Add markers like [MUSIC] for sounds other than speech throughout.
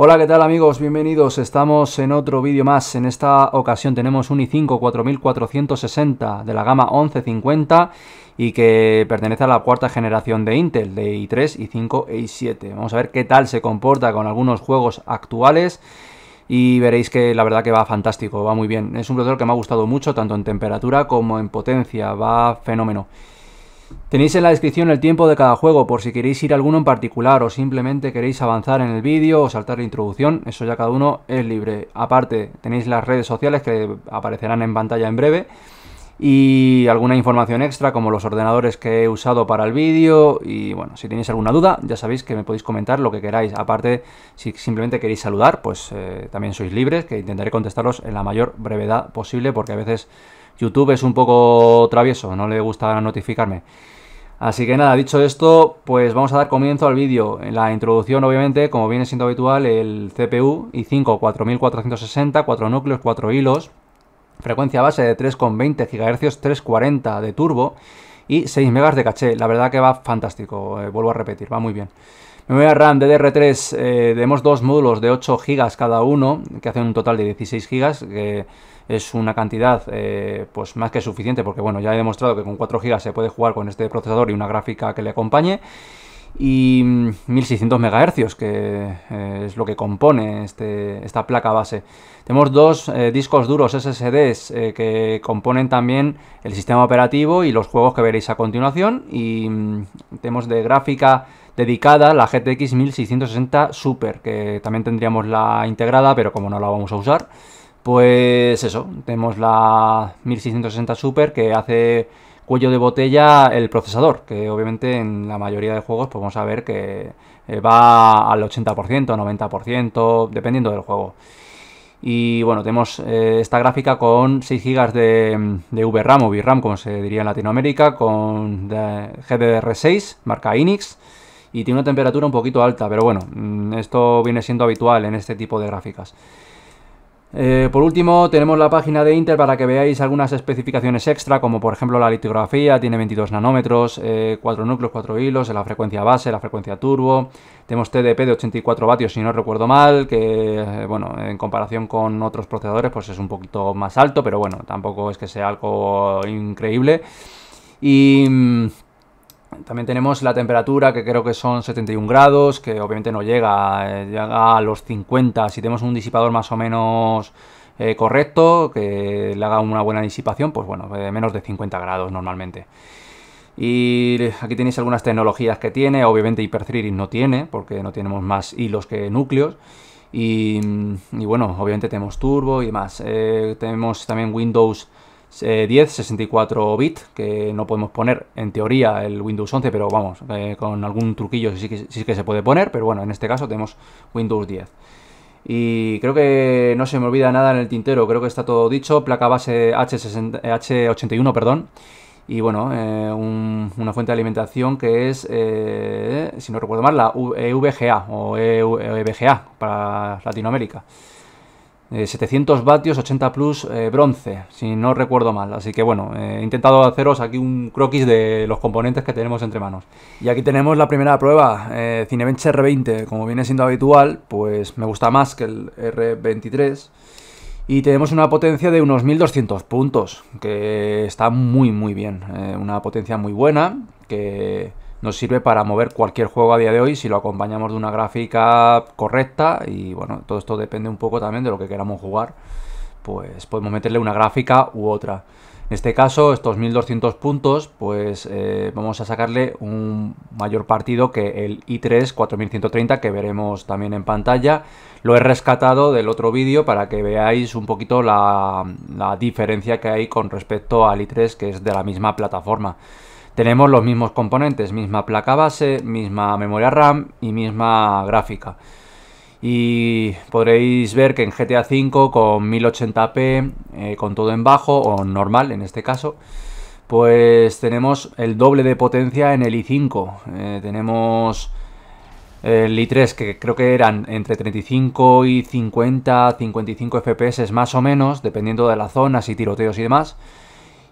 Hola, ¿qué tal amigos? Bienvenidos. Estamos en otro vídeo más. En esta ocasión tenemos un i5 4460 de la gama 1150 y que pertenece a la cuarta generación de Intel, de i3, i5 e i7. Vamos a ver qué tal se comporta con algunos juegos actuales y veréis que la verdad que va fantástico, va muy bien. Es un procesador que me ha gustado mucho tanto en temperatura como en potencia, va fenómeno. Tenéis en la descripción el tiempo de cada juego por si queréis ir a alguno en particular o simplemente queréis avanzar en el vídeo o saltar la introducción, eso ya cada uno es libre. Aparte, tenéis las redes sociales que aparecerán en pantalla en breve y alguna información extra como los ordenadores que he usado para el vídeo y bueno, si tenéis alguna duda ya sabéis que me podéis comentar lo que queráis. Aparte, si simplemente queréis saludar, pues eh, también sois libres, que intentaré contestaros en la mayor brevedad posible porque a veces YouTube es un poco travieso, no le gusta notificarme. Así que nada, dicho esto, pues vamos a dar comienzo al vídeo. En la introducción, obviamente, como viene siendo habitual, el CPU i5 4460, 4 núcleos, 4 hilos, frecuencia base de 3,20 GHz, 340 de turbo y 6 MB de caché. La verdad que va fantástico, eh, vuelvo a repetir, va muy bien. me Memoria RAM DDR3, eh, tenemos dos módulos de 8 GB cada uno, que hacen un total de 16 GB, que es una cantidad eh, pues más que suficiente porque bueno, ya he demostrado que con 4 GB se puede jugar con este procesador y una gráfica que le acompañe y 1600 MHz, que eh, es lo que compone este, esta placa base. Tenemos dos eh, discos duros SSDs que componen también el sistema operativo y los juegos que veréis a continuación. Y mm, tenemos de gráfica dedicada la GTX 1660 Super, que también tendríamos la integrada, pero como no la vamos a usar. Pues eso, tenemos la 1660 Super que hace cuello de botella el procesador, que obviamente en la mayoría de juegos podemos pues saber ver que eh, va al 80%, 90%, dependiendo del juego. Y bueno, tenemos eh, esta gráfica con 6 GB de, de VRAM o VRAM, como se diría en Latinoamérica, con GDDR6, marca Inix, y tiene una temperatura un poquito alta, pero bueno, mm, esto viene siendo habitual en este tipo de gráficas. Eh, por último, tenemos la página de Intel para que veáis algunas especificaciones extra, como por ejemplo la litografía, tiene 22 nanómetros, eh, cuatro 4 núcleos, 4 hilos, la frecuencia base, la frecuencia turbo, tenemos TDP de 84 vatios si no recuerdo mal, que eh, bueno, en comparación con otros procesadores pues es un poquito más alto, pero bueno, tampoco es que sea algo increíble. Y... Mm, también tenemos la temperatura, que creo que son 71 grados, que obviamente no llega, eh, llega a los 50. Si tenemos un disipador más o menos eh, correcto, que le haga una buena disipación, pues bueno, eh, menos de 50 grados normalmente. Y aquí tenéis algunas tecnologías que tiene, obviamente Hyper no tiene, porque no tenemos más hilos que núcleos. Y, bueno, obviamente tenemos turbo y demás. tenemos también Windows 10, 64 bits, que no podemos poner en teoría el Windows 11, pero vamos, eh, con algún truquillo sí que, sí que se puede poner, pero bueno, en este caso tenemos Windows 10. Y creo que no se me olvida nada en el tintero, creo que está todo dicho, placa base h H81, perdón. Y bueno, eh, una fuente de alimentación que es, eh, si no recuerdo mal, la e VGA o EVGA para Latinoamérica. 700 eh, vatios, 80 plus, eh, bronce, si no recuerdo mal. Así que bueno, eh, he intentado haceros aquí un croquis de los componentes que tenemos entre manos. Y aquí tenemos la primera prueba, Cinebench R20. Como viene siendo habitual, pues me gusta más que el R23. Y tenemos una potencia de unos 1200 puntos, que está muy muy bien. una potencia muy buena, que nos sirve para mover cualquier juego a día de hoy si lo acompañamos de una gráfica correcta y bueno, todo esto depende un poco también de lo que queramos jugar, pues podemos meterle una gráfica u otra. En este caso, estos 1200 puntos, pues eh, vamos a sacarle un mayor partido que el i3 4130 que veremos también en pantalla. Lo he rescatado del otro vídeo para que veáis un poquito la, la diferencia que hay con respecto al i3 que es de la misma plataforma tenemos los mismos componentes, misma placa base, misma memoria RAM y misma gráfica. Y podréis ver que en GTA V con 1080p, eh, con todo en bajo o normal en este caso, pues tenemos el doble de potencia en el i5. Eh, tenemos el i3 que creo que eran entre 35 y 50, 55 FPS más o menos, dependiendo de las zonas y tiroteos y demás.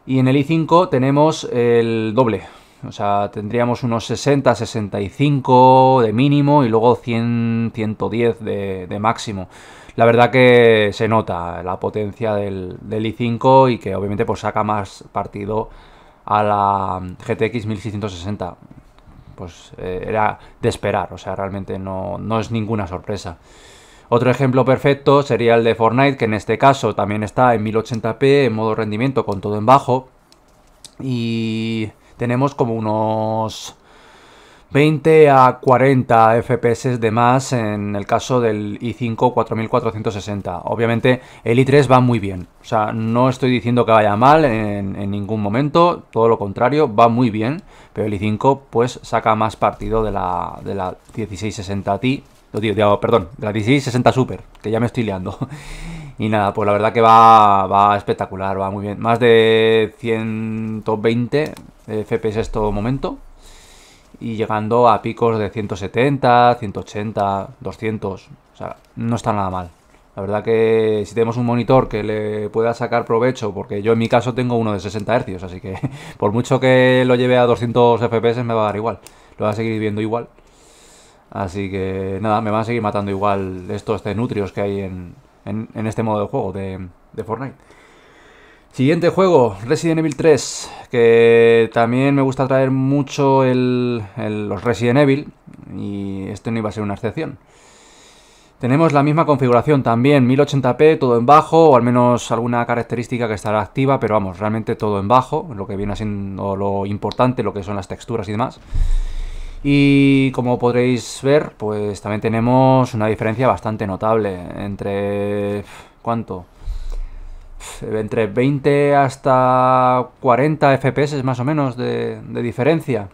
Y en el i5 tenemos el doble. O sea, tendríamos unos 60, 65 de mínimo y luego 100, 110 de, máximo. La verdad que se nota la potencia del, i5 y que obviamente pues saca más partido a la GTX 1660. Pues eh, era de esperar, o sea, realmente no, no es ninguna sorpresa. Otro ejemplo perfecto sería el de Fortnite, que en este caso también está en 1080p, en modo rendimiento, con todo en bajo. Y tenemos como unos 20 a 40 FPS de más en el caso del i5 4460. Obviamente el i3 va muy bien. O sea, no estoy diciendo que vaya mal en, ningún momento, todo lo contrario, va muy bien. Pero el i5 pues saca más partido de la, de la 1660 Ti lo perdón, gratis y 60 Super, que ya me estoy liando. [LAUGHS] Y nada, pues la verdad que va, espectacular, va muy bien. Más de 120 FPS en todo momento. Y llegando a picos de 170, 180, 200. O sea, no está nada mal. La verdad que si tenemos un monitor que le pueda sacar provecho, porque yo en mi caso tengo uno de 60 Hz, así que [LAUGHS] por mucho que lo lleve a 200 FPS me va a dar igual. Lo va a seguir viendo igual. Así que nada, me van a seguir matando igual estos nutrios que hay en, este modo de juego de, Fortnite. Siguiente juego, Resident Evil 3, que también me gusta traer mucho los Resident Evil, y este no iba a ser una excepción. Tenemos la misma configuración también, 1080p, todo en bajo, o al menos alguna característica que estará activa, pero vamos, realmente todo en bajo, lo que viene siendo lo importante, lo que son las texturas y demás. Y como podréis ver, pues también tenemos una diferencia bastante notable entre... ¿cuánto? Entre 20 hasta 40 FPS más o menos de, diferencia.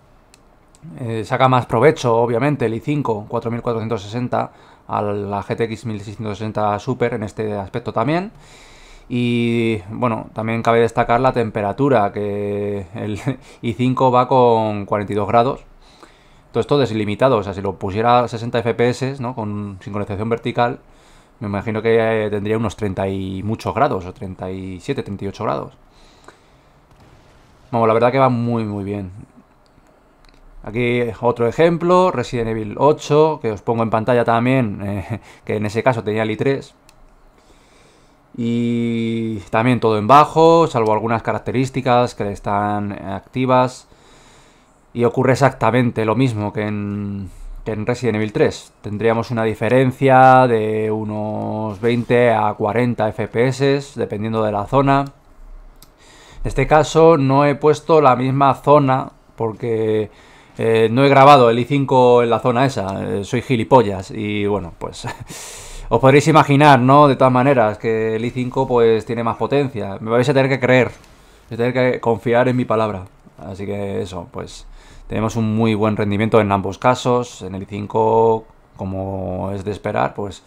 Eh, saca más provecho, obviamente, el i5 4460 a la GTX 1660 Super en este aspecto también. Y bueno, también cabe destacar la temperatura, que el [LAUGHS] i5 va con 42 grados, entonces todo es ilimitado, o sea, si lo pusiera a 60 FPS, ¿no? Con sincronización vertical, me imagino que eh, tendría unos 30 y muchos grados, o 37, 38 grados. Vamos, la verdad que va muy, muy bien. Aquí otro ejemplo, Resident Evil 8, que os pongo en pantalla también, [LAUGHS] eh, que en ese caso tenía el i3. Y también todo en bajo, salvo algunas características que están activas. Y ocurre exactamente lo mismo que en, Resident Evil 3. Tendríamos una diferencia de unos 20 a 40 FPS, dependiendo de la zona. En este caso no he puesto la misma zona porque eh, no he grabado el i5 en la zona esa. Eh, soy gilipollas y bueno, pues [LAUGHS] os podréis imaginar, ¿no? De todas maneras, que el i5 pues tiene más potencia. Me vais a tener que creer, vais a tener que confiar en mi palabra. Así que eso, pues... Tenemos un muy buen rendimiento en ambos casos. En el 5, como es de esperar, pues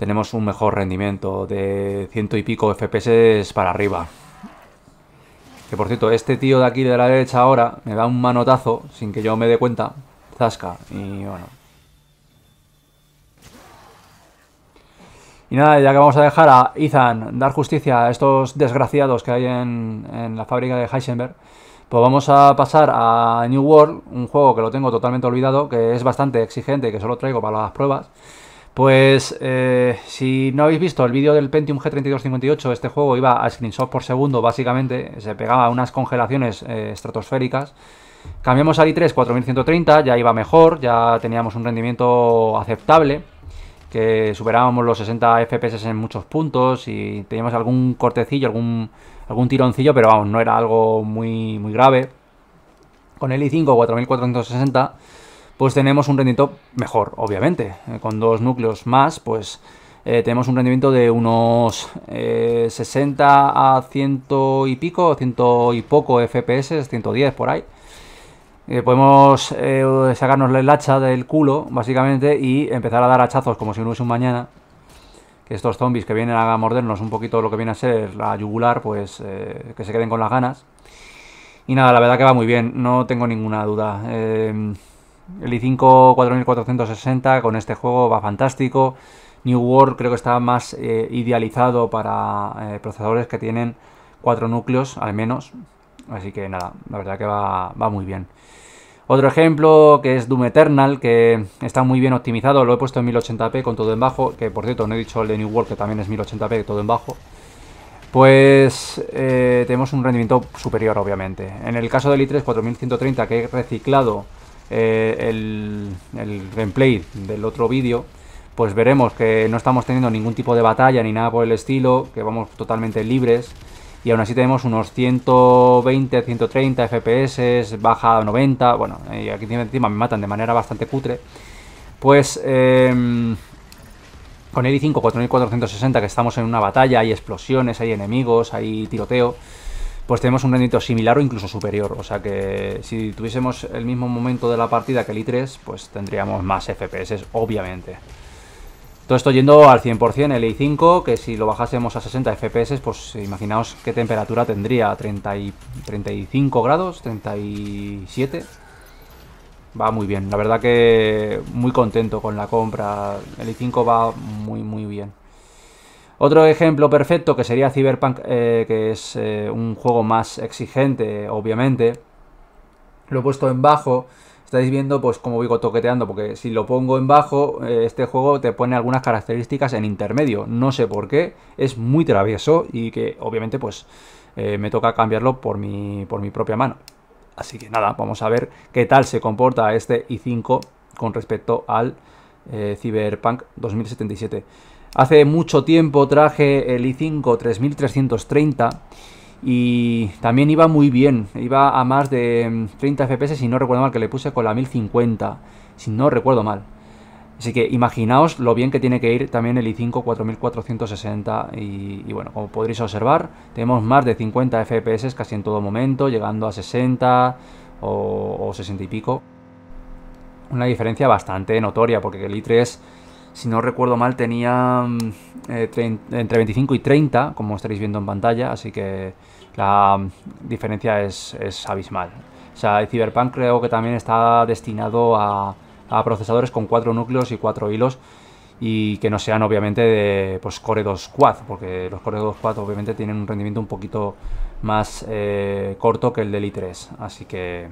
tenemos un mejor rendimiento de ciento y pico FPS para arriba. Que por cierto, este tío de aquí de la derecha ahora me da un manotazo sin que yo me dé cuenta. Zasca. Y bueno. Y nada, ya que vamos a dejar a Ethan dar justicia a estos desgraciados que hay en, en la fábrica de Heisenberg. Pues vamos a pasar a New World, un juego que lo tengo totalmente olvidado, que es bastante exigente, que solo traigo para las pruebas. Pues eh, si no habéis visto el vídeo del Pentium G3258, este juego iba a screenshot por segundo, básicamente, se pegaba a unas congelaciones eh, estratosféricas. Cambiamos al i3 4130, ya iba mejor, ya teníamos un rendimiento aceptable, que superábamos los 60 FPS en muchos puntos y teníamos algún cortecillo, algún algún tironcillo, pero vamos, no era algo muy, muy grave. Con el i5 4460, pues tenemos un rendimiento mejor, obviamente. Eh, con dos núcleos más, pues eh, tenemos un rendimiento de unos 60 eh, a 100 y pico, 100 y poco FPS, 110 por ahí. podemos sacarnos el hacha del culo, básicamente, y empezar a dar hachazos como si no hubiese un mañana estos zombies que vienen a mordernos un poquito lo que viene a ser la yugular, pues eh, que se queden con las ganas. Y nada, la verdad que va muy bien, no tengo ninguna duda. Eh, el i5 4460 con este juego va fantástico. New World creo que está más eh, idealizado para procesadores que tienen cuatro núcleos al menos. Así que nada, la verdad que va, va muy bien. Otro ejemplo que es Doom Eternal, que está muy bien optimizado, lo he puesto en 1080p con todo en bajo, que por cierto no he dicho el de New World que también es 1080p todo en bajo. Pues eh, tenemos un rendimiento superior obviamente. En el caso del i3 4130 que he reciclado eh, el, el gameplay del otro vídeo, pues veremos que no estamos teniendo ningún tipo de batalla ni nada por el estilo, que vamos totalmente libres y aún así tenemos unos 120, 130 FPS, baja 90, bueno, y aquí encima me matan de manera bastante cutre, pues em, con el i5 4460 que estamos en una batalla, hay explosiones, hay enemigos, hay tiroteo, pues tenemos un rendimiento similar o incluso superior, o sea que si tuviésemos el mismo momento de la partida que el i3, pues tendríamos más FPS, obviamente. Todo esto yendo al 100% el i5, que si lo bajásemos a 60 FPS, pues imaginaos qué temperatura tendría, 35 grados, 37. Va muy bien, la verdad que muy contento con la compra, el i5 va muy muy bien. Otro ejemplo perfecto que sería Cyberpunk, eh, que es eh, un juego más exigente, obviamente. Lo he puesto en bajo, estáis viendo pues cómo voy toqueteando, porque si lo pongo en bajo, eh, este juego te pone algunas características en intermedio, no sé por qué, es muy travieso y que obviamente pues eh, me toca cambiarlo por mi, por mi propia mano. Así que nada, vamos a ver qué tal se comporta este i5 con respecto al eh, Cyberpunk 2077. Hace mucho tiempo traje el i5 3330 y también iba muy bien, iba a más de 30 mm, FPS si no recuerdo mal, que le puse con la 1050, si no recuerdo mal. Así que imaginaos lo bien que tiene que ir también el i5 4460 y, bueno, como podréis observar, tenemos más de 50 FPS casi en todo momento, llegando a 60 o, o 60 y pico. Una diferencia bastante notoria porque el i3 si no recuerdo mal, tenía mm, eh, entre 25 y 30, como estaréis viendo en pantalla, así que la mm, diferencia es, abismal. O sea, el Cyberpunk creo que también está destinado a, procesadores con cuatro núcleos y cuatro hilos, y que no sean obviamente de pues, Core 2 Quad, porque los Core 2 Quad obviamente tienen un rendimiento un poquito más eh, corto que el del i3, así que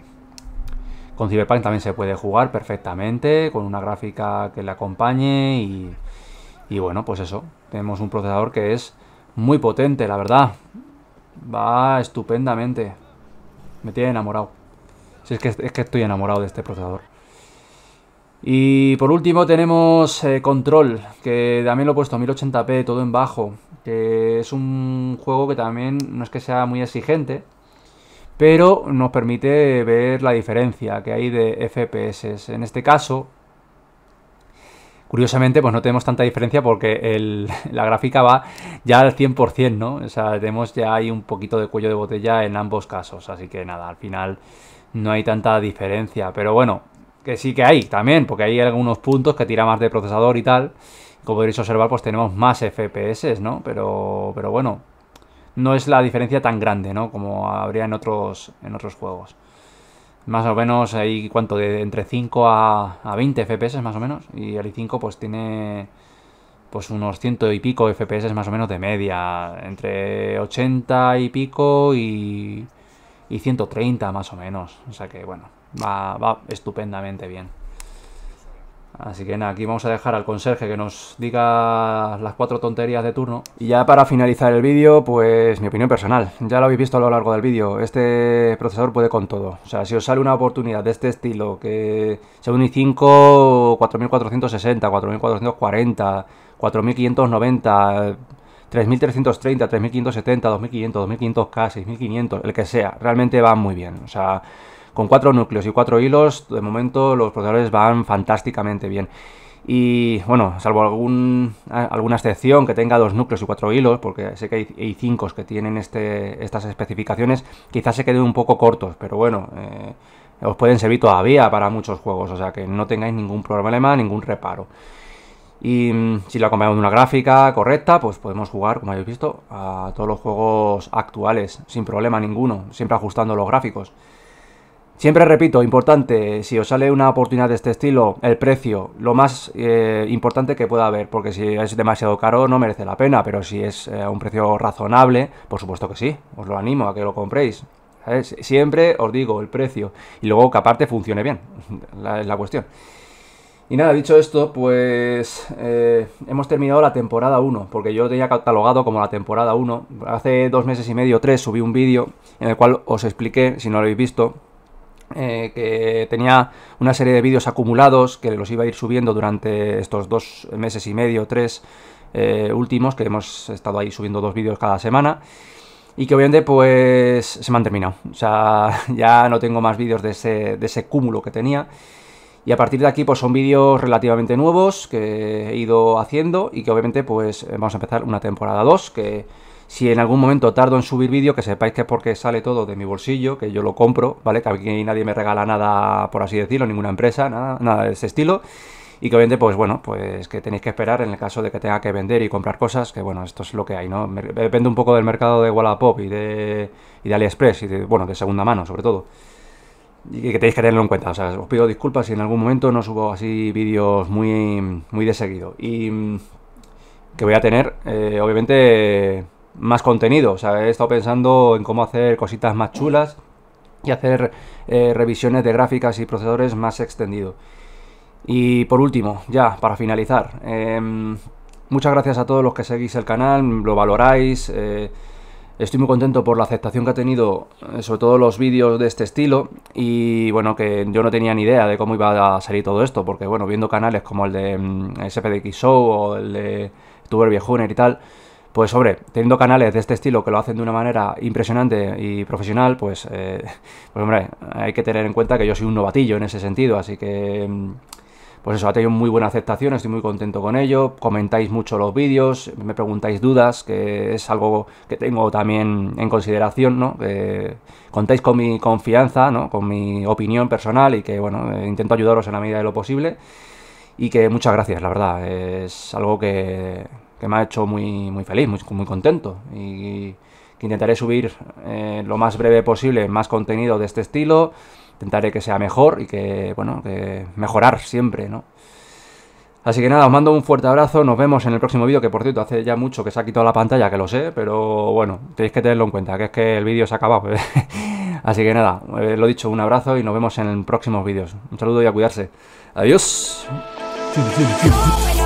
con Cyberpunk también se puede jugar perfectamente, con una gráfica que le acompañe y, bueno, pues eso, tenemos un procesador que es muy potente, la verdad. Va estupendamente. Me tiene enamorado. Si es que, es que estoy enamorado de este procesador. Y por último tenemos eh, Control, que también lo he puesto a 1080p, todo en bajo, que es un juego que también no es que sea muy exigente, pero nos permite ver la diferencia que hay de FPS. En este caso, curiosamente, pues no tenemos tanta diferencia porque [LAUGHS] la gráfica va ya al 100%, ¿no? O sea, tenemos ya hay un poquito de cuello de botella en ambos casos, así que nada, al final no hay tanta diferencia, pero bueno, que sí que hay también, porque hay algunos puntos que tira más de procesador y tal. Como podéis observar, pues tenemos más FPS, ¿no? Pero, pero bueno, no es la diferencia tan grande, ¿no? Como habría en otros, en otros juegos. Más o menos ahí, ¿cuánto? De entre 5 a, a 20 FPS más o menos. Y el i5 pues tiene pues unos ciento y pico FPS más o menos de media. Entre 80 y pico y, y 130 más o menos. O sea que bueno, va estupendamente bien. Así que nada, aquí vamos a dejar al conserje que nos diga las cuatro tonterías de turno. Y ya para finalizar el vídeo, pues mi opinión personal. Ya lo habéis visto a lo largo del vídeo, este procesador puede con todo. O sea, si os sale una oportunidad de este estilo, que sea un i5 4460, 4440, 4590... 3330, 3570, 2500, 2500K, 6500, el que sea, realmente va muy bien. O sea, con cuatro núcleos y cuatro hilos, de momento los procesadores van fantásticamente bien. Y bueno, salvo alguna excepción que tenga dos núcleos y cuatro hilos, porque sé que hay, cinco que tienen este, estas especificaciones, quizás se queden un poco cortos, pero bueno, eh, os pueden servir todavía para muchos juegos, o sea que no tengáis ningún problema, ningún reparo. Y mm, si lo acompañamos de una gráfica correcta, pues podemos jugar, como habéis visto, a todos los juegos actuales, sin problema ninguno, siempre ajustando los gráficos. Siempre repito, importante, si os sale una oportunidad de este estilo, el precio, lo más eh, importante que pueda haber, porque si es demasiado caro no merece la pena, pero si es eh, a un precio razonable, por supuesto que sí, os lo animo a que lo compréis. Siempre os digo el precio y luego que aparte funcione bien, [LAUGHS] la, es la cuestión. Y nada, dicho esto, pues eh, hemos terminado la temporada 1, porque yo tenía catalogado como la temporada 1. Hace dos meses y medio, tres, subí un vídeo en el cual os expliqué, si no lo habéis visto, eh, que tenía una serie de vídeos acumulados que los iba a ir subiendo durante estos dos meses y medio, tres eh, últimos, que hemos estado ahí subiendo dos vídeos cada semana. Y que obviamente pues se me han terminado. O sea, [LAUGHS] ya no tengo más vídeos de ese, de ese cúmulo que tenía. Y a partir de aquí, pues son vídeos relativamente nuevos que he ido haciendo y que obviamente, pues vamos a empezar una temporada 2 que si en algún momento tardo en subir vídeo, que sepáis que es porque sale todo de mi bolsillo, que yo lo compro, ¿vale? Que aquí nadie me regala nada, por así decirlo, ninguna empresa, nada, nada de ese estilo y que obviamente, pues bueno, pues que tenéis que esperar en el caso de que tenga que vender y comprar cosas, que bueno, esto es lo que hay, ¿no? Depende un poco del mercado de Wallapop y de, y de AliExpress y bueno, de segunda mano sobre todo. Y que tenéis que tenerlo en cuenta, o sea, os pido disculpas si en algún momento no subo así vídeos muy, muy de seguido. Y mm, que voy a tener, eh, obviamente más contenido. O sea, he estado pensando en cómo hacer cositas más chulas y hacer eh, revisiones de gráficas y procesadores más extendido. Y por último, ya, para finalizar, em, muchas gracias a todos los que seguís el canal, lo valoráis. Eh, estoy muy contento por la aceptación que ha tenido, eh, sobre todo los vídeos de este estilo. Y bueno, que yo no tenía ni idea de cómo iba a salir todo esto, porque bueno, viendo canales como el de mm, SPDX Show o el de Tuber Viejuner y tal pues hombre, teniendo canales de este estilo que lo hacen de una manera impresionante y profesional, pues, eh, pues hombre, hay que tener en cuenta que yo soy un novatillo en ese sentido, así que mm, pues eso, ha tenido muy buena aceptación, estoy muy contento con ello, comentáis mucho los vídeos, me preguntáis dudas, que es algo que tengo también en consideración, ¿no? contáis con mi confianza, ¿no? Con mi opinión personal y que, bueno, intento ayudaros en la medida de lo posible y que muchas gracias, la verdad, es algo que que me ha hecho muy, muy feliz, muy, muy contento. Y que intentaré subir eh, lo más breve posible más contenido de este estilo. Intentaré que sea mejor y que, bueno, que mejorar siempre, ¿no? Así que nada, os mando un fuerte abrazo, nos vemos en el próximo vídeo, que por cierto hace ya mucho que se ha quitado la pantalla, que lo sé, pero bueno, tenéis que tenerlo en cuenta, que es que el vídeo se ha acabado. [LAUGHS] Así que nada, eh, lo dicho, un abrazo y nos vemos en próximos vídeos. Un saludo y a cuidarse. Adiós. [LAUGHS]